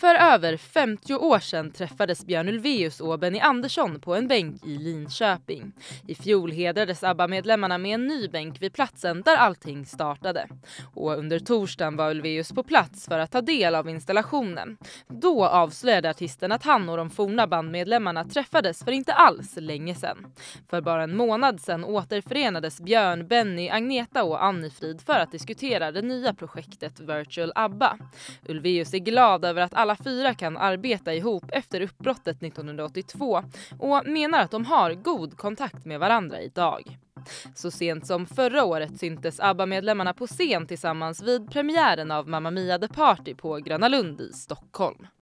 För över 50 år sedan träffades Björn Ulvaeus och Benny Andersson på en bänk i Linköping. I fjol hedrades ABBA-medlemmarna med en ny bänk vid platsen där allting startade. Och under torsdagen var Ulvaeus på plats för att ta del av installationen. Då avslöjade artisten att han och de forna bandmedlemmarna träffades för inte alls länge sedan. För bara en månad sedan återförenades Björn, Benny, Agneta och Annifrid för att diskutera det nya projektet Virtual ABBA. Ulvaeus är glad över att alla alla fyra kan arbeta ihop efter uppbrottet 1982 och menar att de har god kontakt med varandra idag. Så sent som förra året syntes ABBA-medlemmarna på scen tillsammans vid premiären av Mamma Mia The Party på Gröna Lund i Stockholm.